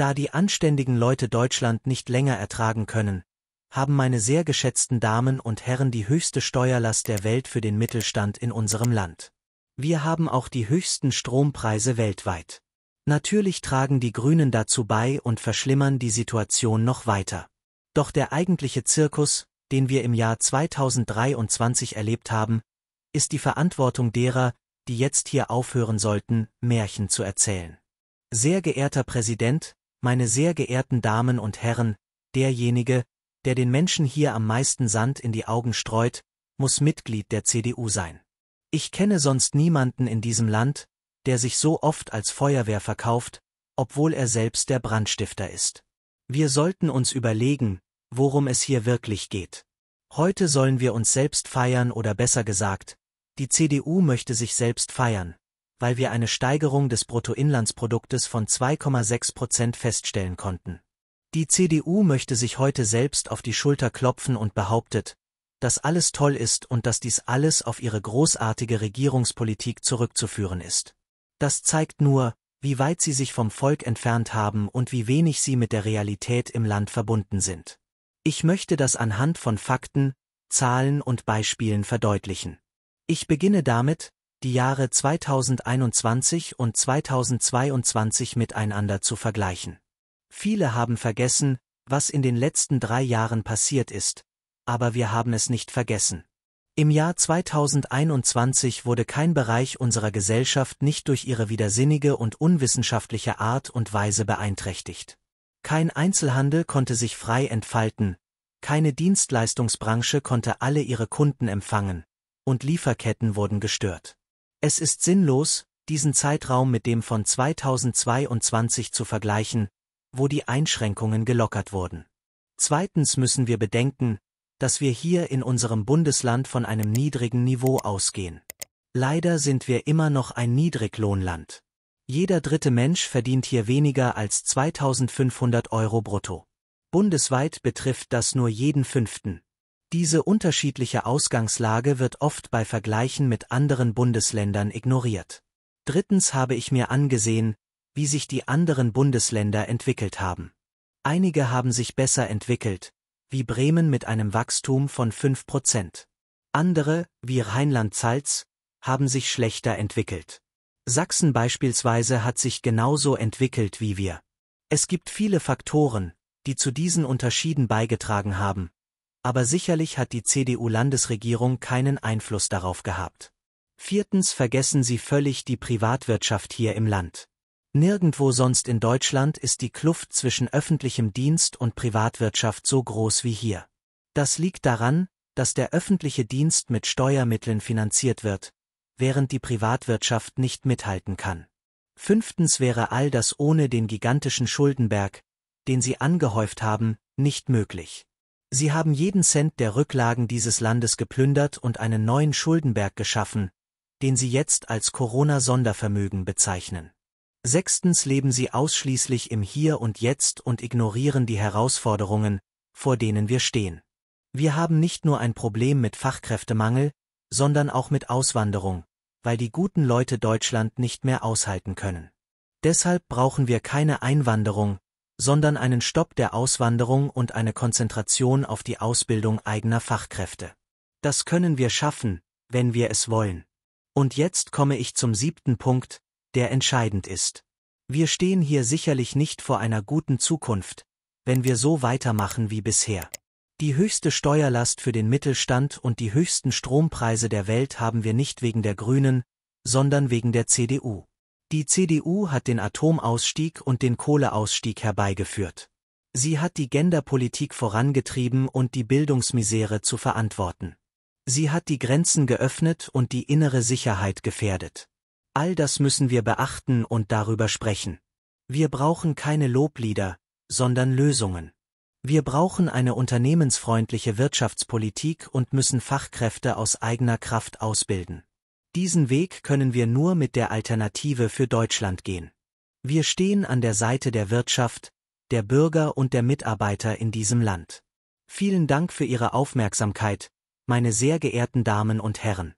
Da die anständigen Leute Deutschland nicht länger ertragen können, haben meine sehr geschätzten Damen und Herren die höchste Steuerlast der Welt für den Mittelstand in unserem Land. Wir haben auch die höchsten Strompreise weltweit. Natürlich tragen die Grünen dazu bei und verschlimmern die Situation noch weiter. Doch der eigentliche Zirkus, den wir im Jahr 2023 erlebt haben, ist die Verantwortung derer, die jetzt hier aufhören sollten, Märchen zu erzählen. Sehr geehrter Präsident, meine sehr geehrten Damen und Herren, derjenige, der den Menschen hier am meisten Sand in die Augen streut, muss Mitglied der CDU sein. Ich kenne sonst niemanden in diesem Land, der sich so oft als Feuerwehr verkauft, obwohl er selbst der Brandstifter ist. Wir sollten uns überlegen, worum es hier wirklich geht. Heute sollen wir uns selbst feiern oder besser gesagt, die CDU möchte sich selbst feiern, weil wir eine Steigerung des Bruttoinlandsproduktes von 2,6 Prozent feststellen konnten. Die CDU möchte sich heute selbst auf die Schulter klopfen und behauptet, dass alles toll ist und dass dies alles auf ihre großartige Regierungspolitik zurückzuführen ist. Das zeigt nur, wie weit sie sich vom Volk entfernt haben und wie wenig sie mit der Realität im Land verbunden sind. Ich möchte das anhand von Fakten, Zahlen und Beispielen verdeutlichen. Ich beginne damit, die Jahre 2021 und 2022 miteinander zu vergleichen. Viele haben vergessen, was in den letzten drei Jahren passiert ist, aber wir haben es nicht vergessen. Im Jahr 2021 wurde kein Bereich unserer Gesellschaft nicht durch ihre widersinnige und unwissenschaftliche Art und Weise beeinträchtigt. Kein Einzelhandel konnte sich frei entfalten, keine Dienstleistungsbranche konnte alle ihre Kunden empfangen, und Lieferketten wurden gestört. Es ist sinnlos, diesen Zeitraum mit dem von 2022 zu vergleichen, wo die Einschränkungen gelockert wurden. Zweitens müssen wir bedenken, dass wir hier in unserem Bundesland von einem niedrigen Niveau ausgehen. Leider sind wir immer noch ein Niedriglohnland. Jeder dritte Mensch verdient hier weniger als 2500 Euro brutto. Bundesweit betrifft das nur jeden fünften. Diese unterschiedliche Ausgangslage wird oft bei Vergleichen mit anderen Bundesländern ignoriert. Drittens habe ich mir angesehen, wie sich die anderen Bundesländer entwickelt haben. Einige haben sich besser entwickelt, wie Bremen mit einem Wachstum von 5 Andere, wie Rheinland-Pfalz, haben sich schlechter entwickelt. Sachsen beispielsweise hat sich genauso entwickelt wie wir. Es gibt viele Faktoren, die zu diesen Unterschieden beigetragen haben, aber sicherlich hat die CDU-Landesregierung keinen Einfluss darauf gehabt. Viertens vergessen Sie völlig die Privatwirtschaft hier im Land. Nirgendwo sonst in Deutschland ist die Kluft zwischen öffentlichem Dienst und Privatwirtschaft so groß wie hier. Das liegt daran, dass der öffentliche Dienst mit Steuermitteln finanziert wird, während die Privatwirtschaft nicht mithalten kann. Fünftens wäre all das ohne den gigantischen Schuldenberg, den sie angehäuft haben, nicht möglich. Sie haben jeden Cent der Rücklagen dieses Landes geplündert und einen neuen Schuldenberg geschaffen, den Sie jetzt als Corona-Sondervermögen bezeichnen. Sechstens leben Sie ausschließlich im Hier und Jetzt und ignorieren die Herausforderungen, vor denen wir stehen. Wir haben nicht nur ein Problem mit Fachkräftemangel, sondern auch mit Auswanderung, weil die guten Leute Deutschland nicht mehr aushalten können. Deshalb brauchen wir keine Einwanderung, sondern einen Stopp der Auswanderung und eine Konzentration auf die Ausbildung eigener Fachkräfte. Das können wir schaffen, wenn wir es wollen. Und jetzt komme ich zum siebten Punkt, der entscheidend ist. Wir stehen hier sicherlich nicht vor einer guten Zukunft, wenn wir so weitermachen wie bisher. Die höchste Steuerlast für den Mittelstand und die höchsten Strompreise der Welt haben wir nicht wegen der Grünen, sondern wegen der CDU. Die CDU hat den Atomausstieg und den Kohleausstieg herbeigeführt. Sie hat die Genderpolitik vorangetrieben und die Bildungsmisere zu verantworten. Sie hat die Grenzen geöffnet und die innere Sicherheit gefährdet. All das müssen wir beachten und darüber sprechen. Wir brauchen keine Loblieder, sondern Lösungen. Wir brauchen eine unternehmensfreundliche Wirtschaftspolitik und müssen Fachkräfte aus eigener Kraft ausbilden. Diesen Weg können wir nur mit der Alternative für Deutschland gehen. Wir stehen an der Seite der Wirtschaft, der Bürger und der Mitarbeiter in diesem Land. Vielen Dank für Ihre Aufmerksamkeit, meine sehr geehrten Damen und Herren.